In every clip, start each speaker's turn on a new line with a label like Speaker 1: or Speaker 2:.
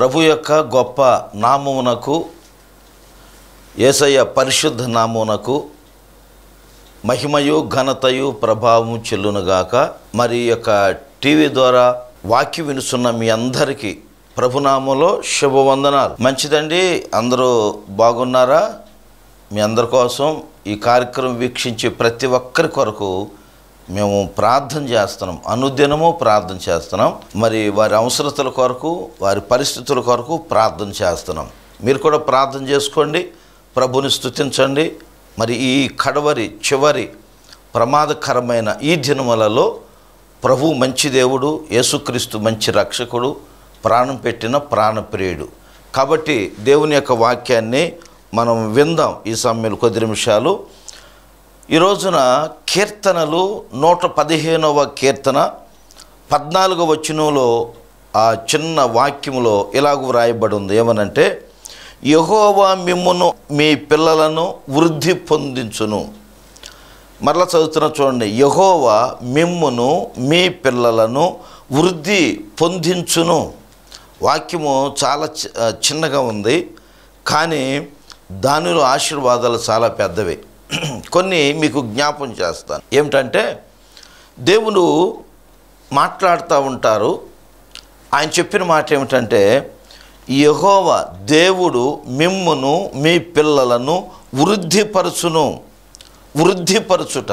Speaker 1: ప్రభు యొక్క గొప్ప నామమునకు ఏసయ్య పరిశుద్ధ నామమునకు మహిమయు ఘనతయు ప్రభావము చెల్లునుగాక మరి యొక్క టీవీ ద్వారా వాక్యం వినుసున్న మీ అందరికీ ప్రభునామంలో శుభవందనాలు మంచిదండి అందరూ బాగున్నారా మీ అందరి కోసం ఈ కార్యక్రమం వీక్షించే ప్రతి ఒక్కరి కొరకు మేము ప్రార్థన చేస్తున్నాం అనుదినము ప్రార్థన చేస్తున్నాం మరి వారి అవసరతల కొరకు వారి పరిస్థితుల కొరకు ప్రార్థన చేస్తున్నాం మీరు కూడా ప్రార్థన చేసుకోండి ప్రభుని స్థుతించండి మరి ఈ కడవరి చివరి ప్రమాదకరమైన ఈ దినములలో ప్రభు మంచి దేవుడు యేసుక్రీస్తు మంచి రక్షకుడు ప్రాణం పెట్టిన ప్రాణప్రియుడు కాబట్టి దేవుని యొక్క వాక్యాన్ని మనం విందాం ఈ సమయంలో కొద్ది నిమిషాలు ఈ రోజున కీర్తనలు నూట పదిహేనవ కీర్తన పద్నాలుగవ వచనంలో ఆ చిన్న వాక్యములో ఇలాగ వ్రాయబడి ఉంది ఏమనంటే యహోవా మిమ్మును మీ పిల్లలను వృద్ధి పొందించును మరలా చదువుతున్న చూడండి యహోవా మిమ్మును మీ పిల్లలను వృద్ధి పొందించును వాక్యము చాలా చిన్నగా ఉంది కానీ దానిలో ఆశీర్వాదాలు చాలా పెద్దవి కొన్ని మీకు జ్ఞాపం చేస్తాను ఏమిటంటే దేవుడు మాట్లాడుతూ ఉంటారు ఆయన చెప్పిన మాట ఏమిటంటే యహోవ దేవుడు మిమ్మును మీ పిల్లలను వృద్ధిపరచును వృద్ధిపరచుట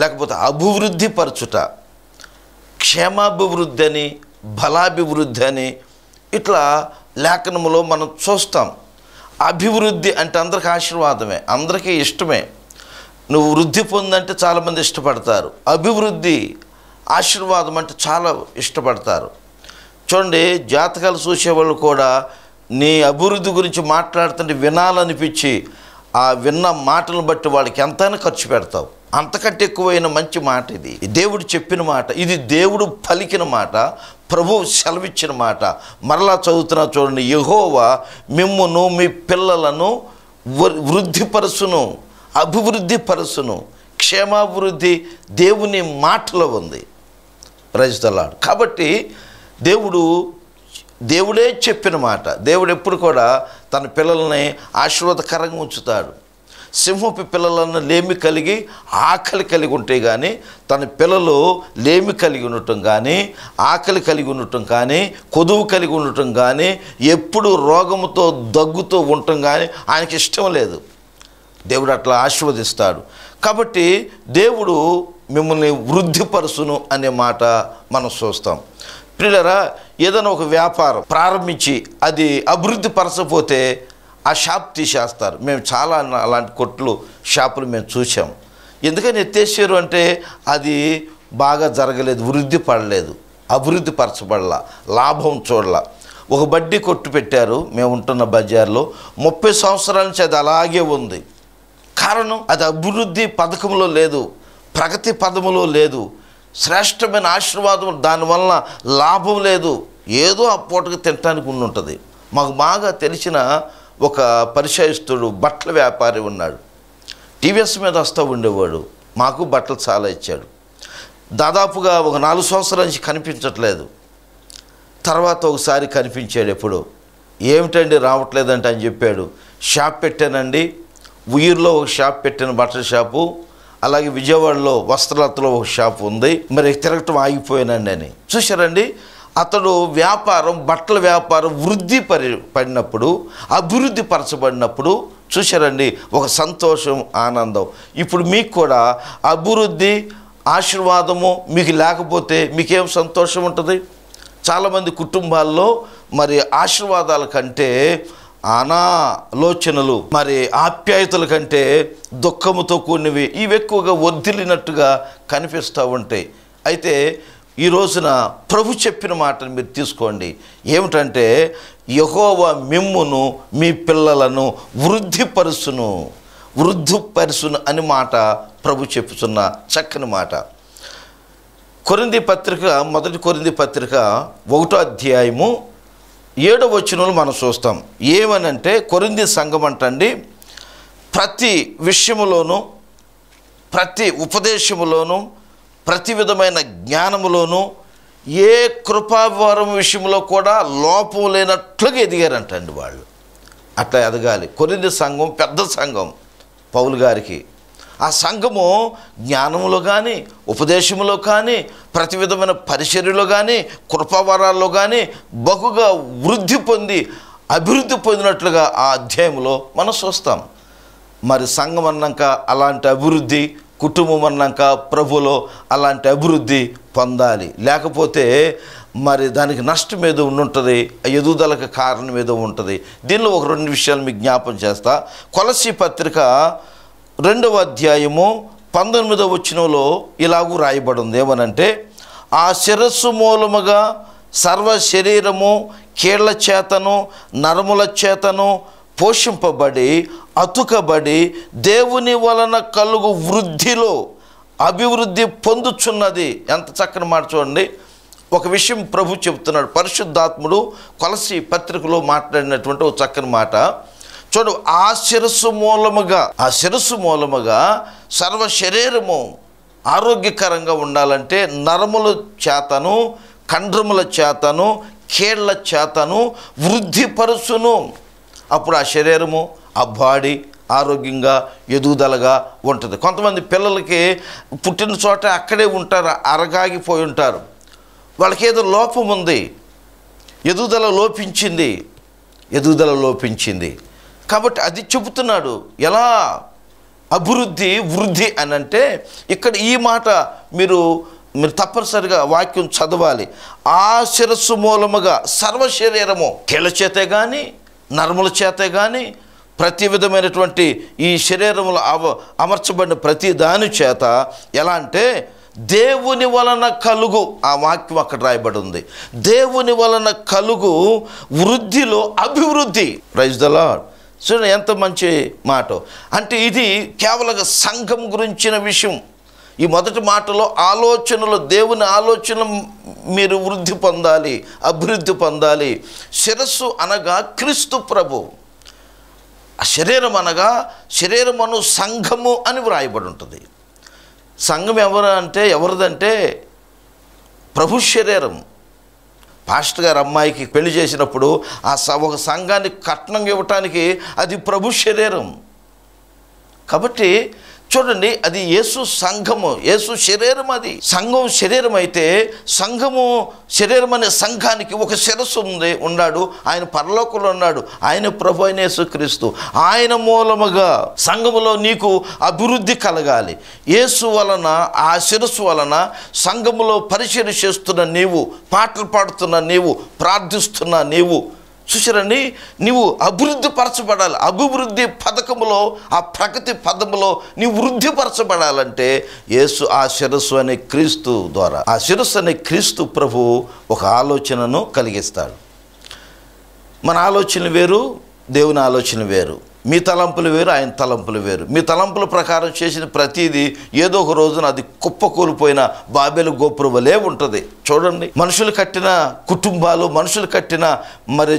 Speaker 1: లేకపోతే అభివృద్ధిపరచుట క్షేమాభివృద్ధి అని బలాభివృద్ధి అని ఇట్లా లేఖనములో మనం చూస్తాం అభివృద్ధి అంటే అందరికి ఆశీర్వాదమే అందరికీ ఇష్టమే నువ్వు వృద్ధి పొందంటే చాలామంది ఇష్టపడతారు అభివృద్ధి ఆశీర్వాదం అంటే చాలా ఇష్టపడతారు చూడండి జాతకాలు చూసేవాళ్ళు కూడా నీ అభివృద్ధి గురించి మాట్లాడుతుంటే వినాలనిపించి ఆ విన్న మాటను బట్టి వాళ్ళకి ఎంతైనా ఖర్చు పెడతావు అంతకంటే ఎక్కువైన మంచి మాట ఇది దేవుడు చెప్పిన మాట ఇది దేవుడు పలికిన మాట ప్రభు సెలవిచ్చిన మాట మరలా చదువుతున్నా చూడండి యహోవా మిమ్మును మీ పిల్లలను వృద్ధిపరుసును అభివృద్ధి పరుసును క్షేమాభివృద్ధి దేవుని మాటలో ఉంది ప్రజలాడు కాబట్టి దేవుడు దేవుడే చెప్పిన మాట దేవుడు ఎప్పుడు కూడా తన పిల్లల్ని ఆశీర్వాదకరంగా ఉంచుతాడు సింహపు పిల్లలను లేమి కలిగి ఆకలి కలిగి ఉంటే కానీ తన పిల్లలు లేమి కలిగి ఉండటం కానీ ఆకలి కలిగి ఉండటం కానీ కొదువు కలిగి ఉండటం కానీ ఎప్పుడు రోగముతో దగ్గుతో ఉండటం కానీ ఆయనకి ఇష్టం లేదు దేవుడు అట్లా ఆశీర్వదిస్తాడు కాబట్టి దేవుడు మిమ్మల్ని వృద్ధిపరుసును అనే మాట మనం చూస్తాం పిల్లరా ఏదైనా ఒక వ్యాపారం ప్రారంభించి అది అభివృద్ధి పరచపోతే ఆ షాప్ తీసేస్తారు మేము చాలా అలాంటి కొట్లు షాపులు మేము చూసాం ఎందుకని ఎత్తేసారు అంటే అది బాగా జరగలేదు వృద్ధి పడలేదు అభివృద్ధి పరచబడలా లాభం చూడాల ఒక బడ్డీ కొట్టు పెట్టారు మేము ఉంటున్న బజార్లో ముప్పై సంవత్సరాల నుంచి అది అలాగే ఉంది కారణం అది అభివృద్ధి పథకంలో లేదు ప్రగతి పదములో లేదు శ్రేష్టమైన ఆశీర్వాదం దానివల్ల లాభం లేదు ఏదో ఆ పూటకి తినటానికి ఉండి ఉంటుంది మాకు బాగా తెలిసిన ఒక పరిచయస్తుడు బట్టల వ్యాపారి ఉన్నాడు టీవీఎస్ మీద వస్తూ ఉండేవాడు మాకు బట్టలు చాలా ఇచ్చాడు దాదాపుగా ఒక నాలుగు సంవత్సరాల నుంచి కనిపించట్లేదు తర్వాత ఒకసారి కనిపించాడు ఎప్పుడు ఏమిటండి రావట్లేదంటే అని చెప్పాడు షాప్ పెట్టానండి ఉయ్యూరులో ఒక షాప్ పెట్టాను బట్టల షాపు అలాగే విజయవాడలో వస్త్రలతలో ఒక షాప్ ఉంది మరి తిరగటం ఆగిపోయానండి అని చూశారండి అతడు వ్యాపారం బట్టల వ్యాపారం వృద్ధి పరి పడినప్పుడు అభివృద్ధి పరచబడినప్పుడు చూశారండి ఒక సంతోషం ఆనందం ఇప్పుడు మీకు కూడా అభివృద్ధి ఆశీర్వాదము మీకు లేకపోతే మీకేం సంతోషం ఉంటుంది చాలామంది కుటుంబాల్లో మరి ఆశీర్వాదాల కంటే అనాలోచనలు మరి ఆప్యాయతల కంటే దుఃఖముతో కూడినవి ఇవి ఎక్కువగా వర్ధిల్లినట్టుగా కనిపిస్తూ ఉంటాయి అయితే ఈ రోజున ప్రభు చెప్పిన మాటను మీరు తీసుకోండి ఏమిటంటే యహోవ మిమ్మును మీ పిల్లలను వృద్ధిపరుసును వృద్ధిపరుసును అని మాట ప్రభు చెప్పుతున్న చక్కని మాట కొరింది పత్రిక మొదటి కొరింది పత్రిక ఒకటో అధ్యాయము ఏడవ వచనంలో మనం చూస్తాం ఏమనంటే కొరింది సంఘం అంటండి ప్రతి విషయములోనూ ప్రతి ఉపదేశములోనూ ప్రతి విధమైన జ్ఞానములోనూ ఏ కృపావరం విషయంలో కూడా లోపం లేనట్లుగా ఎదిగారంటండి వాళ్ళు అట్లా ఎదగాలి కొరింది సంఘం పెద్ద సంఘం పౌలు గారికి ఆ సంఘము జ్ఞానంలో కానీ ఉపదేశంలో కానీ ప్రతి విధమైన పరిచర్యలో కానీ కృపావరాల్లో కానీ బహుగా వృద్ధి పొంది అభివృద్ధి పొందినట్లుగా ఆ అధ్యాయంలో మనం చూస్తాం మరి సంఘం అన్నాక అలాంటి అభివృద్ధి కుటుంబం అన్నాక ప్రభులో అలాంటి అభివృద్ధి పొందాలి లేకపోతే మరి దానికి నష్టం ఏదో ఉండుంటుంది ఎదుగుదలకు కారణం ఏదో ఉంటుంది దీనిలో ఒక రెండు విషయాలు మీకు జ్ఞాపం చేస్తా కొలసి పత్రిక రెండవ అధ్యాయము పంతొమ్మిదవ వచ్చినంలో ఇలాగూ రాయబడింది ఏమనంటే ఆ శిరస్సు మూలముగా సర్వ శరీరము కీళ్ల చేతను నరముల చేతను పోషింపబడి అతుకబడి దేవుని వలన కలుగు వృద్ధిలో అభివృద్ధి పొందుచున్నది ఎంత చక్కని మాట చూడండి ఒక విషయం ప్రభు చెబుతున్నాడు పరిశుద్ధాత్ముడు కొలసి పత్రికలో మాట్లాడినటువంటి ఒక చక్కని మాట చూడు ఆ శిరస్సు మూలముగా ఆ శిరస్సు మూలముగా సర్వ శరీరము ఆరోగ్యకరంగా ఉండాలంటే నరముల చేతను కండ్రముల చేతను కేళ్ల చేతను వృద్ధిపరుచును అప్పుడు ఆ శరీరము ఆ బాడీ ఆరోగ్యంగా ఎదుగుదలగా ఉంటుంది కొంతమంది పిల్లలకి పుట్టిన చోట అక్కడే ఉంటారు అరగాగిపోయి ఉంటారు వాళ్ళకి ఏదో లోపం ఉంది ఎదుగుదల లోపించింది ఎదుగుదల లోపించింది కాబట్టి అది చెబుతున్నాడు ఎలా అభివృద్ధి వృద్ధి అని అంటే ఇక్కడ ఈ మాట మీరు మీరు తప్పనిసరిగా వాక్యం చదవాలి ఆ శిరస్సు మూలముగా సర్వ శరీరము కీళ్ళ చేతే కానీ నర్మల చేతే కానీ ప్రతి విధమైనటువంటి ఈ శరీరములు అవ అమర్చబడిన ప్రతి దాని చేత ఎలా అంటే దేవుని వలన కలుగు ఆ వాక్యం అక్కడ రాయబడి ఉంది దేవుని వలన కలుగు వృద్ధిలో అభివృద్ధి ప్రైజ్ ద లాడ్ చూడండి ఎంత మంచి మాట అంటే ఇది కేవలం సంఘం గురించిన విషయం ఈ మొదటి మాటలో ఆలోచనలు దేవుని ఆలోచన మీరు వృద్ధి పొందాలి అభివృద్ధి పొందాలి శిరస్సు అనగా క్రీస్తు ప్రభు ఆ శరీరం అనగా శరీరమును సంఘము అని వ్రాయబడి ఉంటుంది సంఘం ఎవరు అంటే ఎవరిదంటే ప్రభు శరీరం పాస్టర్ గారు అమ్మాయికి పెళ్లి చేసినప్పుడు ఆ ఒక సంఘానికి కట్నం ఇవ్వటానికి అది ప్రభు శరీరం కాబట్టి చూడండి అది యేసు సంఘము యేసు శరీరం అది సంఘం శరీరం అయితే సంఘము శరీరం అనే సంఘానికి ఒక శిరస్సు ఉంది ఉన్నాడు ఆయన పరలోకంలో ఉన్నాడు ఆయన ప్రభు అయిన యేసుక్రీస్తు ఆయన మూలముగా సంఘములో నీకు అభివృద్ధి కలగాలి యేసు వలన ఆ శిరస్సు వలన సంఘములో పరిశీలన చేస్తున్న నీవు పాటలు పాడుతున్న నీవు ప్రార్థిస్తున్న నీవు చూసారండి నీవు అభివృద్ధి పరచబడాలి అభివృద్ధి పథకంలో ఆ ప్రగతి పదంలో నీవు వృద్ధి పరచబడాలంటే యేసు ఆ శిరస్సు అనే క్రీస్తు ద్వారా ఆ శిరస్సు అనే క్రీస్తు ప్రభు ఒక ఆలోచనను కలిగిస్తాడు మన ఆలోచన వేరు దేవుని ఆలోచన వేరు మీ తలంపులు వేరు ఆయన తలంపులు వేరు మీ తలంపుల ప్రకారం చేసిన ప్రతిదీ ఏదో ఒక రోజున అది కుప్పకూలిపోయిన బాబేలు గోపుర వలే ఉంటుంది చూడండి మనుషులు కట్టిన కుటుంబాలు మనుషులు కట్టిన మరి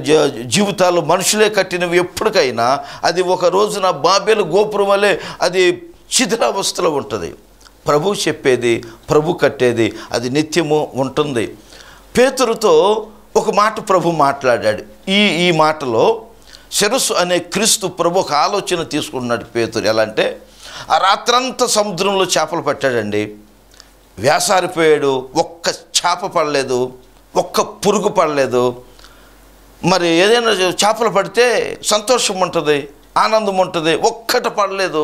Speaker 1: జీవితాలు మనుషులే కట్టినవి ఎప్పటికైనా అది ఒక రోజున బాబేలు గోపురం వలె అది శిథిలావస్థలో ఉంటుంది ప్రభు చెప్పేది ప్రభు కట్టేది అది నిత్యము ఉంటుంది పేతురుతో ఒక మాట ప్రభు మాట్లాడాడు ఈ ఈ మాటలో శిరస్సు అనే క్రీస్తు ప్రభు ఒక ఆలోచన తీసుకున్నాడు పేతురు ఎలా అంటే ఆ రాత్రంతా సముద్రంలో చేపలు పట్టాడండి వేసారిపోయాడు ఒక్క చేప పడలేదు ఒక్క పురుగు పడలేదు మరి ఏదైనా చేపలు పడితే సంతోషం ఉంటుంది ఆనందం ఉంటుంది ఒక్కట పడలేదు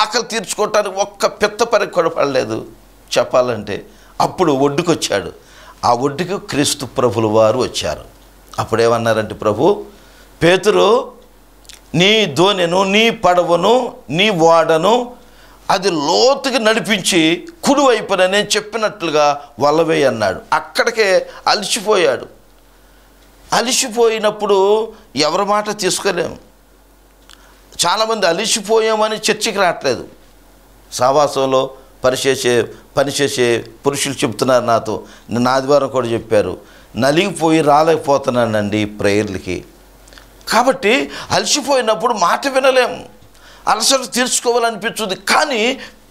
Speaker 1: ఆకలి తీర్చుకోవటానికి ఒక్క పిత్త పరికి కూడా పడలేదు చెప్పాలంటే అప్పుడు ఒడ్డుకొచ్చాడు ఆ ఒడ్డుకు క్రీస్తు ప్రభులు వారు వచ్చారు అప్పుడేమన్నారంటే ప్రభు పేతురు నీ ధోనిను నీ పడవను నీ వాడను అది లోతుకి నడిపించి కుడివైపున నేను చెప్పినట్లుగా వలవే అన్నాడు అక్కడికే అలసిపోయాడు అలిసిపోయినప్పుడు ఎవరి మాట తీసుకోలేము చాలామంది అలిసిపోయామని చర్చికి రావట్లేదు సావాసంలో పనిచేసే పనిచేసే పురుషులు చెప్తున్నారు నాతో నిన్న ఆదివారం కూడా చెప్పారు నలిగిపోయి రాలేకపోతున్నానండి ప్రేయర్లకి కాబట్టి అలసిపోయినప్పుడు మాట వినలేం అలసట తీర్చుకోవాలనిపించుంది కానీ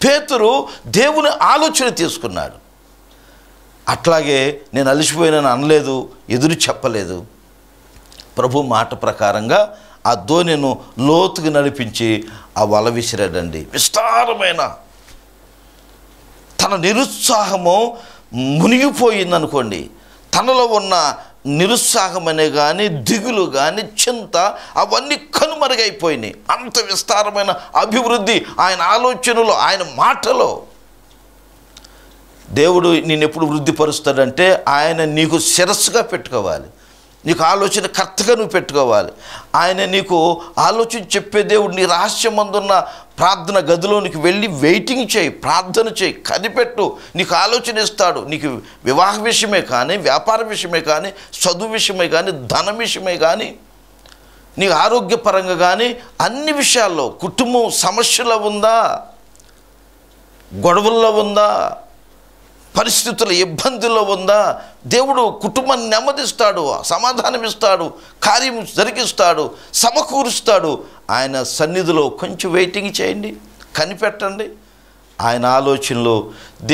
Speaker 1: పేతురు దేవుని ఆలోచన తీసుకున్నాడు అట్లాగే నేను అలసిపోయినని అనలేదు ఎదురు చెప్పలేదు ప్రభు మాట ప్రకారంగా ఆ ధోనిను లోతుకు నడిపించి ఆ వల విసిరాడండి విస్తారమైన తన నిరుత్సాహము మునిగిపోయిందనుకోండి తనలో ఉన్న నిరుత్సాహమనే కానీ దిగులు కానీ చింత అవన్నీ కనుమరుగైపోయినాయి అంత విస్తారమైన అభివృద్ధి ఆయన ఆలోచనలో ఆయన మాటలో దేవుడు నేను ఎప్పుడు వృద్ధిపరుస్తాడంటే ఆయన నీకు శిరస్సుగా పెట్టుకోవాలి నీకు ఆలోచన కర్తగా నువ్వు పెట్టుకోవాలి ఆయన నీకు ఆలోచన చెప్పే దేవుడు నీ రహస్యమందున్న ప్రార్థన గదిలోనికి వెళ్ళి వెయిటింగ్ చేయి ప్రార్థన చేయి కనిపెట్టు నీకు ఆలోచన ఇస్తాడు నీకు వివాహ విషయమే కానీ వ్యాపార విషయమే కానీ చదువు విషయమే కానీ ధన విషయమే కానీ నీ ఆరోగ్యపరంగా కానీ అన్ని విషయాల్లో కుటుంబం సమస్యలో ఉందా గొడవల్లో ఉందా పరిస్థితుల ఇబ్బందుల్లో ఉందా దేవుడు కుటుంబం నెమ్మదిస్తాడు సమాధానమిస్తాడు కార్యం జరిగిస్తాడు సమకూరుస్తాడు ఆయన సన్నిధిలో కొంచెం వెయిటింగ్ చేయండి కనిపెట్టండి ఆయన ఆలోచనలో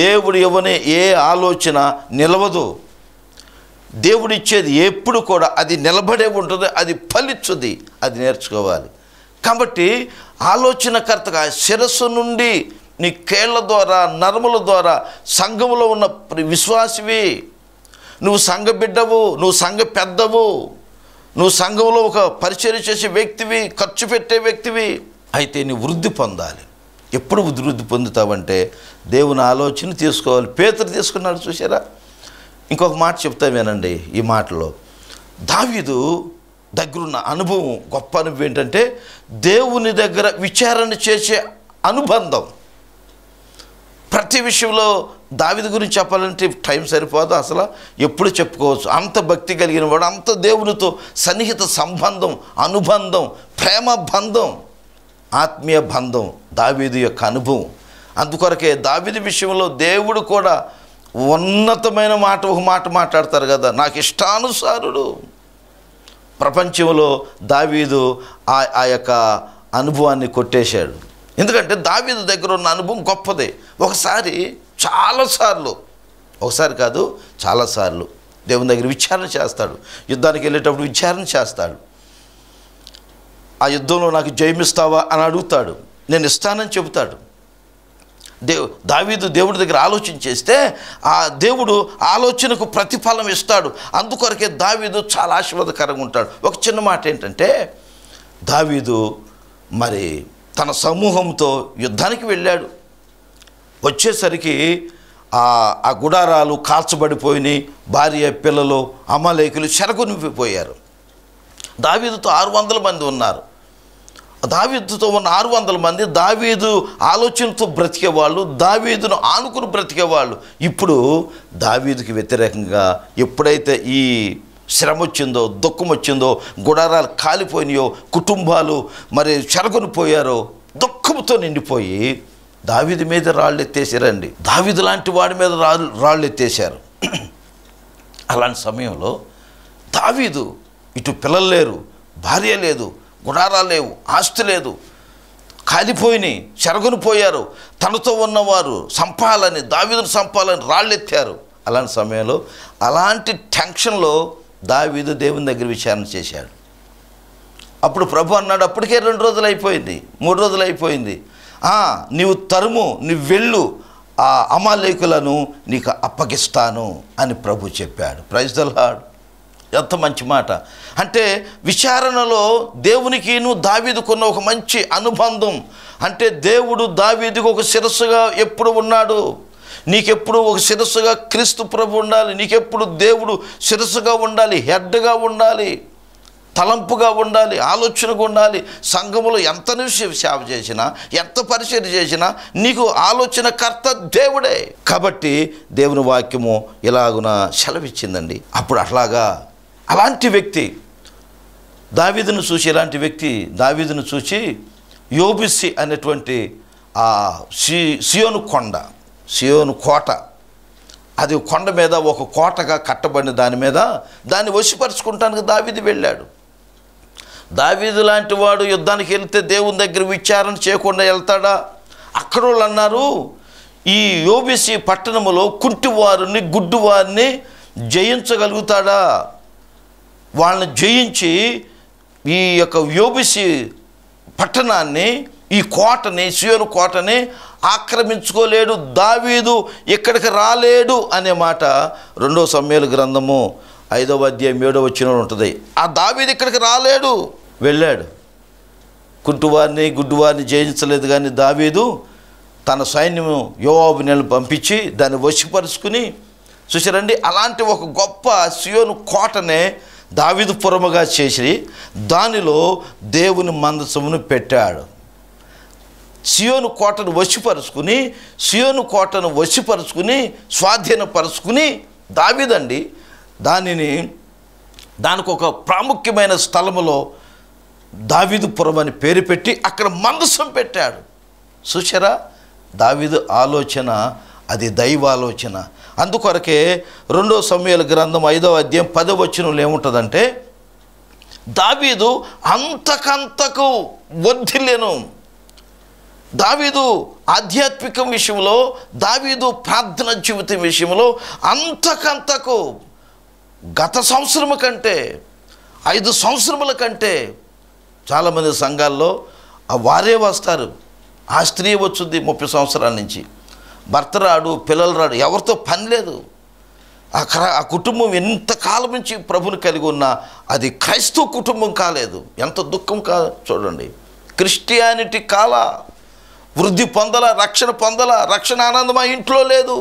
Speaker 1: దేవుడు ఇవ్వనే ఏ ఆలోచన నిలవదు దేవుడిచ్చేది ఎప్పుడు కూడా అది నిలబడే ఉంటుంది అది ఫలిచ్చుది అది నేర్చుకోవాలి కాబట్టి ఆలోచనకర్తగా శిరస్సు నుండి నీ కేళ్ల ద్వారా నరముల ద్వారా సంఘములో ఉన్న విశ్వాసివి నువ్వు సంఘ బిడ్డవు నువ్వు సంఘ పెద్దవు నువ్వు సంఘంలో ఒక పరిచయం చేసే వ్యక్తివి ఖర్చు పెట్టే వ్యక్తివి అయితే నీ వృద్ధి పొందాలి ఎప్పుడు వృద్ధి పొందుతావంటే దేవుని ఆలోచన తీసుకోవాలి పేతలు తీసుకున్నాడు చూసారా ఇంకొక మాట చెప్తామేనండి ఈ మాటలో దావీదు దగ్గరున్న అనుభవం గొప్ప అనుభవం ఏంటంటే దేవుని దగ్గర విచారణ చేసే అనుబంధం ప్రతి విషయంలో దావిది గురించి చెప్పాలంటే టైం సరిపోదు అసలు ఎప్పుడు చెప్పుకోవచ్చు అంత భక్తి కలిగిన వాడు అంత దేవునితో సన్నిహిత సంబంధం అనుబంధం ప్రేమ బంధం ఆత్మీయ బంధం దావీదు యొక్క అనుభవం అందుకొరకే దావిది విషయంలో దేవుడు కూడా ఉన్నతమైన మాట ఒక మాట మాట్లాడతారు కదా నాకు ఇష్టానుసారుడు ప్రపంచంలో దావీదు ఆ యొక్క అనుభవాన్ని కొట్టేశాడు ఎందుకంటే దావీదు దగ్గర ఉన్న అనుభవం గొప్పది ఒకసారి చాలాసార్లు ఒకసారి కాదు చాలాసార్లు దేవుని దగ్గర విచారణ చేస్తాడు యుద్ధానికి వెళ్ళేటప్పుడు విచారణ చేస్తాడు ఆ యుద్ధంలో నాకు జయమిస్తావా అని అడుగుతాడు నేను ఇస్తానని చెబుతాడు దేవు దావీదు దేవుడి దగ్గర ఆలోచన చేస్తే ఆ దేవుడు ఆలోచనకు ప్రతిఫలం ఇస్తాడు అందుకొరకే దావీదు చాలా ఆశీర్వాదకరంగా ఉంటాడు ఒక చిన్న మాట ఏంటంటే దావీదు మరి తన సమూహంతో యుద్ధానికి వెళ్ళాడు వచ్చేసరికి ఆ గుడారాలు కాల్చబడిపోయినాయి భార్య పిల్లలు అమలేకులు చెరకు నింపిపోయారు దావీదుతో ఆరు వందల మంది ఉన్నారు దావీదుతో ఉన్న ఆరు వందల మంది దావీదు ఆలోచనతో బ్రతికేవాళ్ళు దావీదును ఆనుకుని బ్రతికేవాళ్ళు ఇప్పుడు దావీదుకి వ్యతిరేకంగా ఎప్పుడైతే ఈ శ్రమ వచ్చిందో దుఃఖం వచ్చిందో గుడారాలు కాలిపోయినాయో కుటుంబాలు మరి చెరగొని పోయారో దుఃఖంతో నిండిపోయి దావిది మీద రాళ్ళు ఎత్తేసారండి దావిది లాంటి వాడి మీద రాళ్ళు రాళ్ళు ఎత్తేసారు అలాంటి సమయంలో దావీదు ఇటు పిల్లలు లేరు భార్య లేదు గుడారాలు లేవు ఆస్తి లేదు కాలిపోయినాయి చెరగొని పోయారు తనతో ఉన్నవారు సంపాలని దావిదును సంపాలని రాళ్ళెత్తారు అలాంటి సమయంలో అలాంటి టెన్షన్లో దావీదు దేవుని దగ్గర విచారణ చేశాడు అప్పుడు ప్రభు అన్నాడు అప్పటికే రెండు రోజులు అయిపోయింది మూడు రోజులు అయిపోయింది నీవు తరుము నీ వెళ్ళు ఆ అమాలేకులను నీకు అప్పగిస్తాను అని ప్రభు చెప్పాడు ప్రైజ్ దల్హాడ్ ఎంత మంచి మాట అంటే విచారణలో దేవునికి నువ్వు దావీదుకున్న ఒక మంచి అనుబంధం అంటే దేవుడు దావీదికి ఒక శిరస్సుగా ఎప్పుడు ఉన్నాడు నీకెప్పుడు ఒక శిరస్సుగా క్రీస్తు ప్రభు ఉండాలి నీకెప్పుడు దేవుడు శిరస్సుగా ఉండాలి హెడ్గా ఉండాలి తలంపుగా ఉండాలి ఆలోచనగా ఉండాలి సంఘములో ఎంత నిమిషం సేవ చేసినా ఎంత పరిచయం చేసినా నీకు ఆలోచనకర్త దేవుడే కాబట్టి దేవుని వాక్యము ఇలాగున సెలవిచ్చిందండి అప్పుడు అట్లాగా అలాంటి వ్యక్తి దావీదును చూసి ఇలాంటి వ్యక్తి దావీదును చూసి యోబిసి అనేటువంటి ఆ సియోను కొండ సియోను కోట అది కొండ మీద ఒక కోటగా కట్టబడిన దాని మీద దాన్ని వశిపరుచుకుంటానికి దావిది వెళ్ళాడు దావీదు లాంటి వాడు యుద్ధానికి వెళ్తే దేవుని దగ్గర విచారణ చేయకుండా వెళ్తాడా అక్కడ వాళ్ళు అన్నారు ఈ యోబీసీ పట్టణంలో కుంటివారిని గుడ్డువారిని జయించగలుగుతాడా వాళ్ళని జయించి ఈ యొక్క యోబిసి పట్టణాన్ని ఈ కోటని సియోను కోటని ఆక్రమించుకోలేడు దావీదు ఇక్కడికి రాలేడు అనే మాట రెండో సమ్మేలు గ్రంథము ఐదవ అధ్యాయం ఏడవ వచ్చిన ఉంటుంది ఆ దావీది ఇక్కడికి రాలేడు వెళ్ళాడు కుంటువారిని గుడ్డువారిని జయించలేదు కానీ దావీదు తన సైన్యము నెలను పంపించి దాన్ని వశపరుచుకుని చూసారండి అలాంటి ఒక గొప్ప సియోను కోటనే పురముగా చేసి దానిలో దేవుని మందసమును పెట్టాడు సియోను కోటను వశపరుచుకుని సియోను కోటను వశపరుచుకుని స్వాధీనపరుచుకుని దావిదండి దానిని దానికి ఒక ప్రాముఖ్యమైన స్థలములో దావిదుపురం అని పేరు పెట్టి అక్కడ మందసం పెట్టాడు సుశరా దావిదు ఆలోచన అది దైవాలోచన అందుకొరకే రెండో సమయాల గ్రంథం ఐదవ అధ్యాయం పదవ వచనంలో ఏముంటుందంటే దావీదు అంతకంతకు వద్దిలేను దావీదు ఆధ్యాత్మికం విషయంలో దావీదు ప్రార్థన జీవితం విషయంలో అంతకంతకు గత సంవత్సరం కంటే ఐదు సంవత్సరముల కంటే చాలామంది సంఘాల్లో వారే వస్తారు ఆ స్త్రీ వచ్చింది ముప్పై సంవత్సరాల నుంచి భర్త రాడు పిల్లలు రాడు ఎవరితో పని లేదు అక్కడ ఆ కుటుంబం ఎంతకాలం నుంచి ప్రభుని కలిగి ఉన్నా అది క్రైస్తవ కుటుంబం కాలేదు ఎంత దుఃఖం కా చూడండి క్రిస్టియానిటీ కాలా వృద్ధి పొందల రక్షణ పొందల రక్షణ ఆనందం ఆ ఇంట్లో లేదు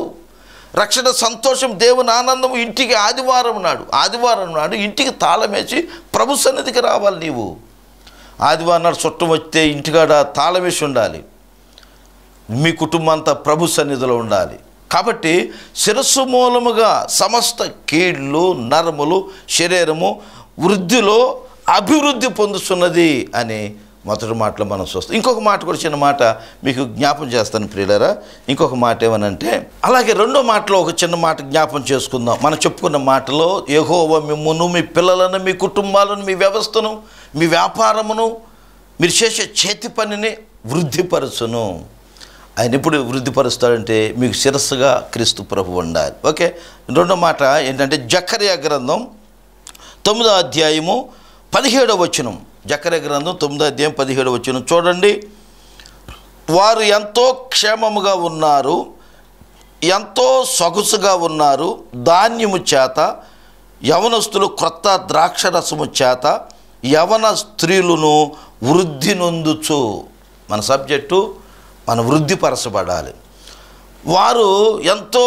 Speaker 1: రక్షణ సంతోషం దేవుని ఆనందం ఇంటికి ఆదివారం నాడు ఆదివారం నాడు ఇంటికి తాళమేసి ప్రభు సన్నిధికి రావాలి నీవు ఆదివారం నాడు చుట్టం వస్తే ఇంటికాడ తాళమేసి ఉండాలి మీ కుటుంబం అంతా ప్రభు సన్నిధిలో ఉండాలి కాబట్టి శిరస్సు మూలముగా సమస్త కీళ్ళు నరములు శరీరము వృద్ధిలో అభివృద్ధి పొందుతున్నది అని మొదటి మాటలో మనం చూస్తాం ఇంకొక మాట కూడా చిన్న మాట మీకు జ్ఞాపం చేస్తాను ప్రియులరా ఇంకొక మాట ఏమనంటే అలాగే రెండో మాటలో ఒక చిన్న మాట జ్ఞాపం చేసుకుందాం మనం చెప్పుకున్న మాటలో ఏహోవ మిమ్మును మీ పిల్లలను మీ కుటుంబాలను మీ వ్యవస్థను మీ వ్యాపారమును మీరు చేసే చేతి పనిని వృద్ధిపరచును ఆయన ఎప్పుడు వృద్ధిపరుస్తాడంటే మీకు శిరస్సుగా క్రీస్తు ప్రభు ఉండాలి ఓకే రెండో మాట ఏంటంటే జక్కరియా గ్రంథం తొమ్మిదో అధ్యాయము పదిహేడవ వచనం జకర గ్రంథం తొమ్మిదో అధ్యాయం పదిహేడు వచ్చిన చూడండి వారు ఎంతో క్షేమముగా ఉన్నారు ఎంతో సొగసుగా ఉన్నారు ధాన్యము చేత యవనస్తులు క్రొత్త ద్రాక్షరసము చేత యవన స్త్రీలను వృద్ధి నొందుచు మన సబ్జెక్టు మన వృద్ధిపరచబడాలి వారు ఎంతో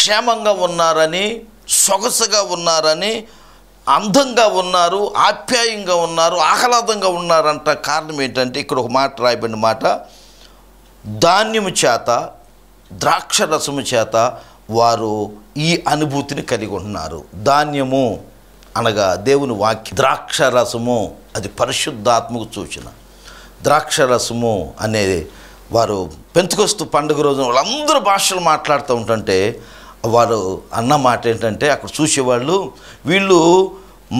Speaker 1: క్షేమంగా ఉన్నారని సొగసుగా ఉన్నారని అందంగా ఉన్నారు ఆప్యాయంగా ఉన్నారు ఆహ్లాదంగా ఉన్నారంట కారణం ఏంటంటే ఇక్కడ ఒక మాట రాయబడిన మాట ధాన్యము చేత ద్రాక్ష రసము చేత వారు ఈ అనుభూతిని కలిగి ఉంటున్నారు ధాన్యము అనగా దేవుని వాక్య ద్రాక్ష రసము అది పరిశుద్ధాత్మకు సూచన ద్రాక్ష రసము అనేది వారు పెంతుకొస్తు పండుగ రోజున వాళ్ళందరూ భాషలు మాట్లాడుతూ ఉంటుంటే వారు అన్న మాట ఏంటంటే అక్కడ చూసేవాళ్ళు వీళ్ళు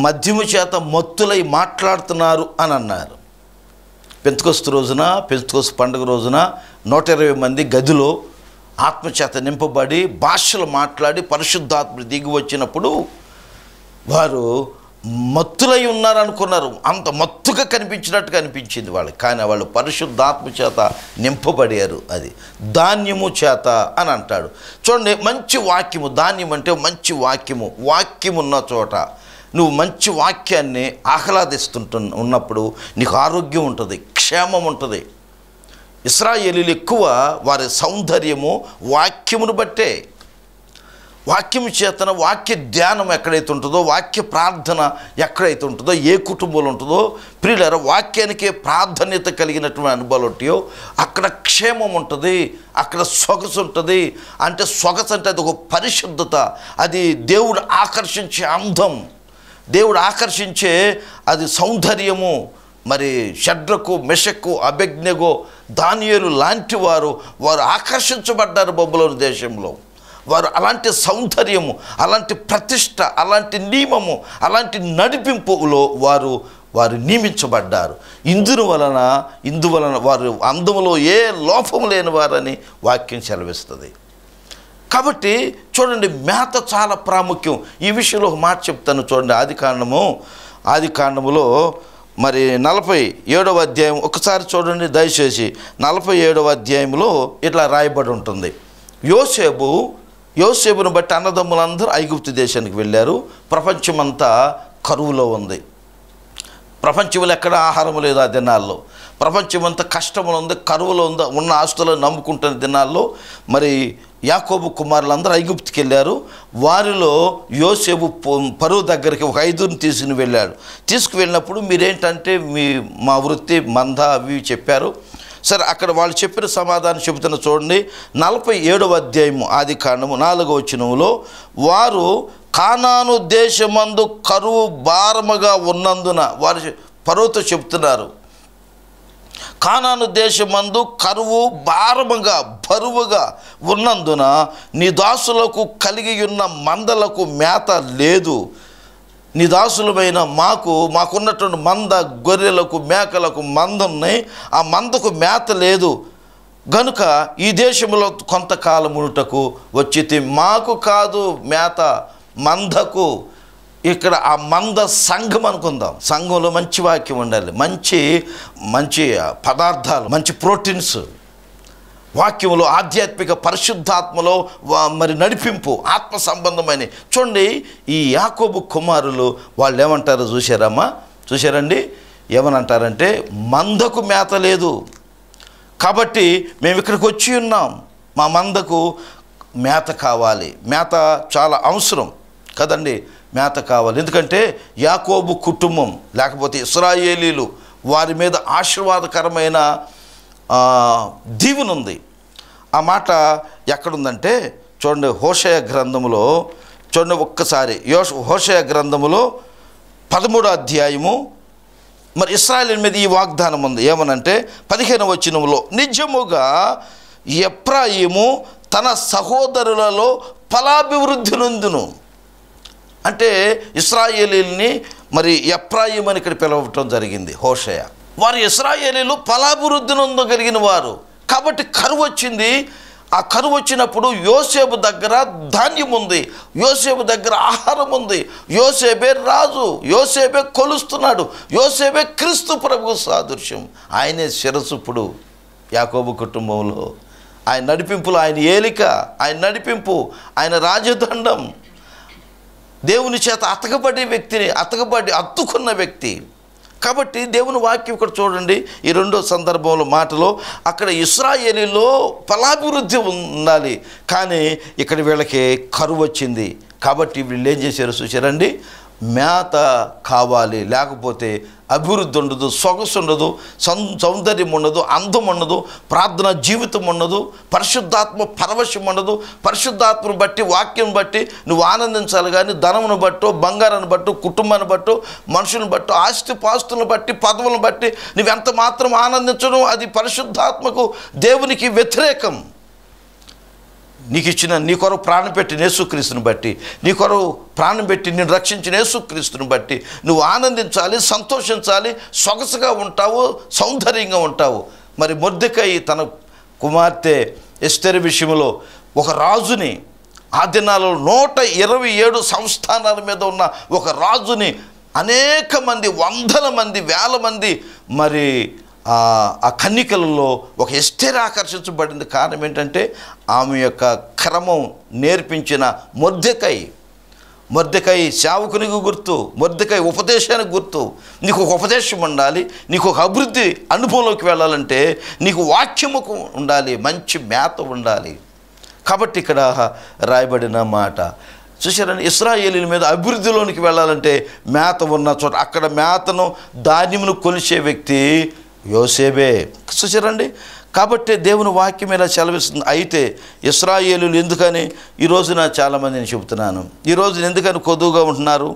Speaker 1: మధ్యమ చేత మత్తులై మాట్లాడుతున్నారు అని అన్నారు పెంతకొస్తు రోజున పెంతకొస్తు పండుగ రోజున నూట ఇరవై మంది గదిలో ఆత్మచేత నింపబడి భాషలు మాట్లాడి పరిశుద్ధాత్మ దిగి వచ్చినప్పుడు వారు మత్తులై ఉన్నారనుకున్నారు అంత మత్తుగా కనిపించినట్టు కనిపించింది వాళ్ళు కానీ వాళ్ళు పరిశుద్ధాత్మ చేత నింపబడారు అది ధాన్యము చేత అని అంటాడు చూడండి మంచి వాక్యము ధాన్యం అంటే మంచి వాక్యము వాక్యం ఉన్న చోట నువ్వు మంచి వాక్యాన్ని ఆహ్లాదిస్తుంటు ఉన్నప్పుడు నీకు ఆరోగ్యం ఉంటుంది క్షేమం ఉంటుంది ఇస్రాయేలీలు ఎక్కువ వారి సౌందర్యము వాక్యమును బట్టే వాక్యం చేతన వాక్య ధ్యానం ఎక్కడైతే ఉంటుందో వాక్య ప్రార్థన ఎక్కడైతే ఉంటుందో ఏ కుటుంబంలో ఉంటుందో ప్రియులర వాక్యానికే ప్రాధాన్యత కలిగినటువంటి అనుభవాలు ఉంటాయో అక్కడ క్షేమం ఉంటుంది అక్కడ సొగసు ఉంటుంది అంటే సొగసు అంటే అది ఒక పరిశుద్ధత అది దేవుడు ఆకర్షించే అందం దేవుడు ఆకర్షించే అది సౌందర్యము మరి షడ్రకు మెషక్కు అభిజ్ఞగో దానియలు లాంటి వారు వారు ఆకర్షించబడ్డారు బొబ్బలోని దేశంలో వారు అలాంటి సౌందర్యము అలాంటి ప్రతిష్ట అలాంటి నియమము అలాంటి నడిపింపులో వారు వారు నియమించబడ్డారు ఇందును వలన ఇందువలన వారు అందములో ఏ లోపం లేని వారని వాక్యం చెలవిస్తుంది కాబట్టి చూడండి మేత చాలా ప్రాముఖ్యం ఈ విషయంలో ఒక మాట చెప్తాను చూడండి ఆది కాండము ఆది కాండములో మరి నలభై ఏడవ అధ్యాయం ఒకసారి చూడండి దయచేసి నలభై ఏడవ అధ్యాయంలో ఇట్లా రాయబడి ఉంటుంది యోసేపు యోసేపును బట్టి అన్నదమ్ములందరూ ఐగుప్తి దేశానికి వెళ్ళారు ప్రపంచమంతా కరువులో ఉంది ప్రపంచంలో ఎక్కడ ఆహారం లేదు ఆ దినాల్లో ప్రపంచమంతా కష్టములు ఉంది కరువులో ఉంది ఉన్న ఆస్తులను నమ్ముకుంటున్న దినాల్లో మరి యాకోబు కుమారులందరూ ఐగుప్తికి వెళ్ళారు వారిలో యోసేపు పరువు దగ్గరికి ఒక ఐదుని తీసుకుని వెళ్ళాడు తీసుకువెళ్ళినప్పుడు మీరేంటంటే మీ మా వృత్తి మంద అవి చెప్పారు సరే అక్కడ వాళ్ళు చెప్పిన సమాధానం చెబుతున్న చూడండి నలభై ఏడవ అధ్యాయము ఆది కాండము నాలుగవ చినువులో వారు కానాను దేశమందు కరువు భారముగా ఉన్నందున వారు పరువుతో చెప్తున్నారు కానాను దేశమందు కరువు భారముగా బరువుగా ఉన్నందున నీ దాసులకు కలిగి ఉన్న మందలకు మేత లేదు నీ దాసులమైన మాకు మాకున్నటువంటి మంద గొర్రెలకు మేకలకు మంద ఉన్నాయి ఆ మందకు మేత లేదు గనుక ఈ దేశంలో కొంతకాలం ఉడుటకు వచ్చి మాకు కాదు మేత మందకు ఇక్కడ ఆ మంద సంఘం అనుకుందాం సంఘంలో మంచి వాక్యం ఉండాలి మంచి మంచి పదార్థాలు మంచి ప్రోటీన్స్ వాక్యంలో ఆధ్యాత్మిక పరిశుద్ధాత్మలో మరి నడిపింపు ఆత్మ సంబంధమైన చూడండి ఈ యాకోబు కుమారులు వాళ్ళు ఏమంటారు చూశారమ్మా చూశారండి ఏమనంటారంటే మందకు మేత లేదు కాబట్టి మేము ఇక్కడికి వచ్చి ఉన్నాం మా మందకు మేత కావాలి మేత చాలా అవసరం కదండి మేత కావాలి ఎందుకంటే యాకోబు కుటుంబం లేకపోతే ఇస్రాయేలీలు వారి మీద ఆశీర్వాదకరమైన దీవునుంది ఆ మాట ఎక్కడుందంటే చూడండి హోషయ గ్రంథములో చూడండి ఒక్కసారి యోష హోషయ గ్రంథములో పదమూడో అధ్యాయము మరి ఇస్రాయల్ మీద ఈ వాగ్దానం ఉంది ఏమనంటే పదిహేను వచ్చినములో నిజముగా ఎప్రాయిము తన సహోదరులలో ఫలాభివృద్ధి నందును అంటే ఇస్రాయేలీల్ని మరి ఎప్రాయిం అని ఇక్కడ పిలవటం జరిగింది హోషయ వారు ఇస్రాయేలీలు ఫలాభివృద్ధి కలిగిన వారు కాబట్టి కరువు వచ్చింది ఆ కరువు వచ్చినప్పుడు యోసేపు దగ్గర ధాన్యం ఉంది యోసేపు దగ్గర ఆహారం ఉంది యోసేపే రాజు యోసేపే కొలుస్తున్నాడు యోసేపే క్రీస్తు ప్రభు సాదృశ్యం ఆయనే శిరసుపుడు యాకోబు కుటుంబంలో ఆయన నడిపింపులు ఆయన ఏలిక ఆయన నడిపింపు ఆయన రాజదండం దేవుని చేత అతకబడే వ్యక్తిని అతకబడి అత్తుకున్న వ్యక్తి కాబట్టి దేవుని వాక్యం ఇక్కడ చూడండి ఈ రెండో సందర్భంలో మాటలో అక్కడ ఇస్రాయేలీలో ఫలాభివృద్ధి ఉండాలి కానీ ఇక్కడ వీళ్ళకి కరువు వచ్చింది కాబట్టి వీళ్ళు ఏం చేశారు చూసారండి మేత కావాలి లేకపోతే అభివృద్ధి ఉండదు సొగసు ఉండదు సం సౌందర్యం ఉండదు అందం ఉండదు ప్రార్థన జీవితం ఉండదు పరిశుద్ధాత్మ పరవశం ఉండదు పరిశుద్ధాత్మను బట్టి వాక్యం బట్టి నువ్వు ఆనందించాలి కానీ ధనమును బట్టు బంగారాన్ని బట్టు కుటుంబాన్ని బట్టు మనుషులను బట్టు ఆస్తి పాస్తులను బట్టి పదవులను బట్టి నువ్వెంత మాత్రం ఆనందించడం అది పరిశుద్ధాత్మకు దేవునికి వ్యతిరేకం నీకు ఇచ్చిన నీ కొరకు ప్రాణం పెట్టిన యేసుక్రీస్తుని బట్టి నీ కొరకు ప్రాణం పెట్టి నేను రక్షించిన యేసుక్రీస్తుని బట్టి నువ్వు ఆనందించాలి సంతోషించాలి సొగసుగా ఉంటావు సౌందర్యంగా ఉంటావు మరి మొద్దుకై తన కుమార్తె ఎస్టెర్ విషయంలో ఒక రాజుని ఆ దినాలలో నూట ఇరవై ఏడు సంస్థానాల మీద ఉన్న ఒక రాజుని అనేక మంది వందల మంది వేల మంది మరి ఆ కన్నికలలో ఒక ఎస్టేర్ ఆకర్షించబడింది కారణం ఏంటంటే ఆమె యొక్క క్రమం నేర్పించిన మొద్దెకై మొద్దెకై సేవకునికి గుర్తు మొద్దెకై ఉపదేశానికి గుర్తు నీకు ఒక ఉపదేశం ఉండాలి నీకు ఒక అభివృద్ధి అనుభవంలోకి వెళ్ళాలంటే నీకు వాక్యము ఉండాలి మంచి మేత ఉండాలి కాబట్టి ఇక్కడ రాయబడిన మాట చూసారని ఇస్రాయేలీల మీద అభివృద్ధిలోనికి వెళ్ళాలంటే మేత ఉన్న చోట అక్కడ మేతను ధాన్యమును కొలిచే వ్యక్తి యోసేబే చూసారండి కాబట్టి దేవుని వాక్యం ఇలా చలవిస్తుంది అయితే ఇస్రాయేలు ఎందుకని ఈరోజు నా చాలామంది నేను చెబుతున్నాను ఈ రోజున ఎందుకని కొద్దుగా ఉంటున్నారు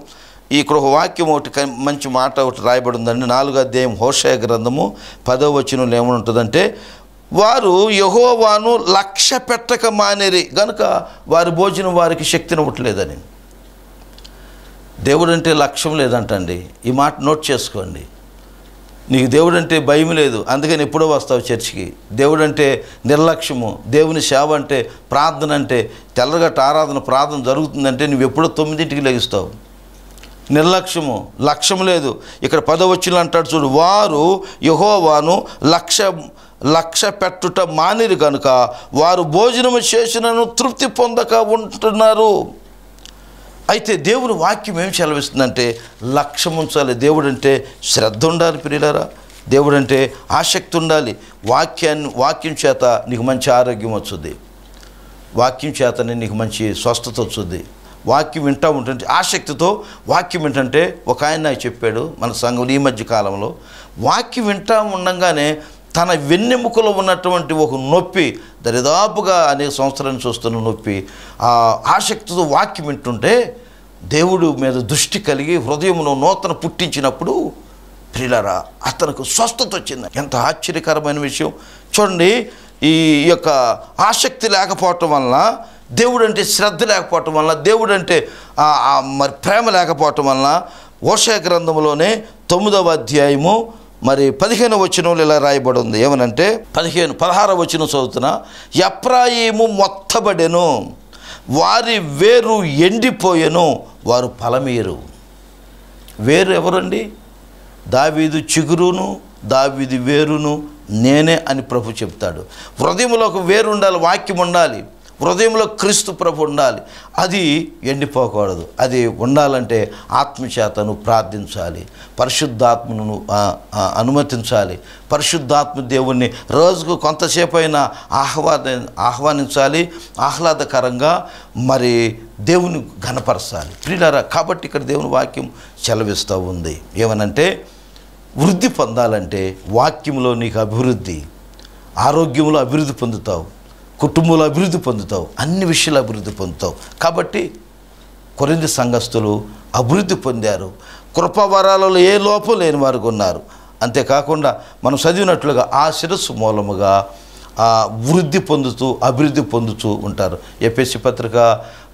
Speaker 1: ఈ వాక్యం ఒకటి మంచి మాట ఒకటి రాయబడి ఉందండి నాలుగో అధ్యాయం హోషయ గ్రంథము పదో వచనంలో ఏముంటుందంటే వారు యహోవాను లక్ష్య పెట్టక మానేరి గనుక వారి భోజనం వారికి శక్తిని దేవుడు దేవుడంటే లక్ష్యం లేదంటండి ఈ మాట నోట్ చేసుకోండి నీకు దేవుడు అంటే భయం లేదు అందుకని ఎప్పుడో వస్తావు చర్చికి దేవుడు అంటే నిర్లక్ష్యము దేవుని సేవ అంటే ప్రార్థన అంటే తెల్లగట్ట ఆరాధన ప్రార్థన జరుగుతుందంటే నువ్వు ఎప్పుడో తొమ్మిదింటికి లెగిస్తావు నిర్లక్ష్యము లక్ష్యం లేదు ఇక్కడ పదవచ్చులు అంటాడు చూడు వారు యహోవాను లక్ష్య లక్ష్య పెట్టుట మానిరు కనుక వారు భోజనము చేసినను తృప్తి పొందక ఉంటున్నారు అయితే దేవుని వాక్యం ఏం సెలవిస్తుందంటే లక్ష్యం ఉంచాలి దేవుడు అంటే శ్రద్ధ ఉండాలి ప్రియులరా దేవుడు అంటే ఆసక్తి ఉండాలి వాక్యాన్ని వాక్యం చేత నీకు మంచి ఆరోగ్యం వస్తుంది వాక్యం చేతనే నీకు మంచి స్వస్థత వస్తుంది వాక్యం వింటూ ఉంటుంటే ఆసక్తితో వాక్యం ఏంటంటే ఒక ఆయన నాకు చెప్పాడు మన సంఘం ఈ మధ్య కాలంలో వాక్యం వింటా ఉండగానే తన వెన్నెముకలో ఉన్నటువంటి ఒక నొప్పి దరిదాపుగా అనేక సంవత్సరాన్ని చూస్తున్న నొప్పి ఆ ఆసక్తితో వాక్యం వింటుంటే దేవుడు మీద దృష్టి కలిగి హృదయంలో నూతన పుట్టించినప్పుడు ప్రిలరా అతనికి స్వస్థత వచ్చింది ఎంత ఆశ్చర్యకరమైన విషయం చూడండి ఈ యొక్క ఆసక్తి లేకపోవటం వలన దేవుడు అంటే శ్రద్ధ లేకపోవటం వలన దేవుడు అంటే మరి ప్రేమ లేకపోవటం వలన ఓషయ గ్రంథంలోనే తొమ్మిదవ అధ్యాయము మరి పదిహేను వచనంలో ఇలా రాయబడి ఉంది ఏమనంటే పదిహేను పదహార వచనం చదువుతున్న ఎప్రాయిము మొత్తబడెను వారి వేరు ఎండిపోయెను వారు పలమీరు వేరు ఎవరండి దావీదు చిగురును దావీది వేరును నేనే అని ప్రభు చెప్తాడు హృదయములో ఒక వేరు ఉండాలి వాక్యం ఉండాలి హృదయంలో క్రీస్తు ప్రభు ఉండాలి అది ఎండిపోకూడదు అది ఉండాలంటే ఆత్మచేతను ప్రార్థించాలి పరిశుద్ధాత్మను అనుమతించాలి పరిశుద్ధాత్మ దేవుణ్ణి రోజుకు కొంతసేపు అయినా ఆహ్వాన ఆహ్వానించాలి ఆహ్లాదకరంగా మరి దేవుని ఘనపరచాలి ప్రియులారా కాబట్టి ఇక్కడ దేవుని వాక్యం చెలవిస్తూ ఉంది ఏమనంటే వృద్ధి పొందాలంటే వాక్యంలో నీకు అభివృద్ధి ఆరోగ్యంలో అభివృద్ధి పొందుతావు కుటుంబంలో అభివృద్ధి పొందుతావు అన్ని విషయాలు అభివృద్ధి పొందుతావు కాబట్టి కొరింది సంఘస్థులు అభివృద్ధి పొందారు కృపవరాలలో ఏ లోపం లేని వారికి ఉన్నారు అంతేకాకుండా మనం చదివినట్లుగా ఆ శిరస్సు మూలముగా వృద్ధి పొందుతూ అభివృద్ధి పొందుతూ ఉంటారు ఎపిఎస్సి పత్రిక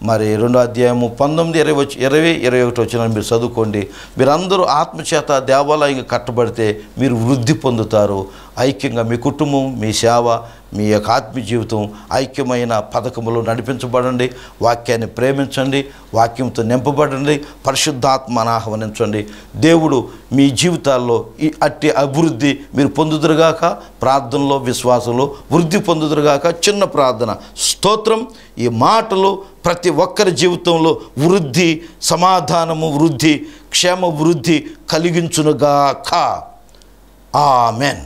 Speaker 1: మరి రెండో అధ్యాయము పంతొమ్మిది ఇరవై వచ్చి ఇరవై ఇరవై ఒకటి వచ్చిన మీరు చదువుకోండి మీరందరూ ఆత్మచేత దేవాలయం కట్టబడితే మీరు వృద్ధి పొందుతారు ఐక్యంగా మీ కుటుంబం మీ సేవ మీ యొక్క ఆత్మీయ జీవితం ఐక్యమైన పథకములు నడిపించబడండి వాక్యాన్ని ప్రేమించండి వాక్యంతో నింపబడండి పరిశుద్ధాత్మను ఆహ్వానించండి దేవుడు మీ జీవితాల్లో ఈ అట్టి అభివృద్ధి మీరు పొందుదురుగాక ప్రార్థనలో విశ్వాసంలో వృద్ధి పొందుదురుగాక చిన్న ప్రార్థన స్తోత్రం ఈ మాటలు ప్రతి ఒక్కరి జీవితంలో వృద్ధి సమాధానము వృద్ధి క్షేమ వృద్ధి కలిగించునుగాక ఆమెన్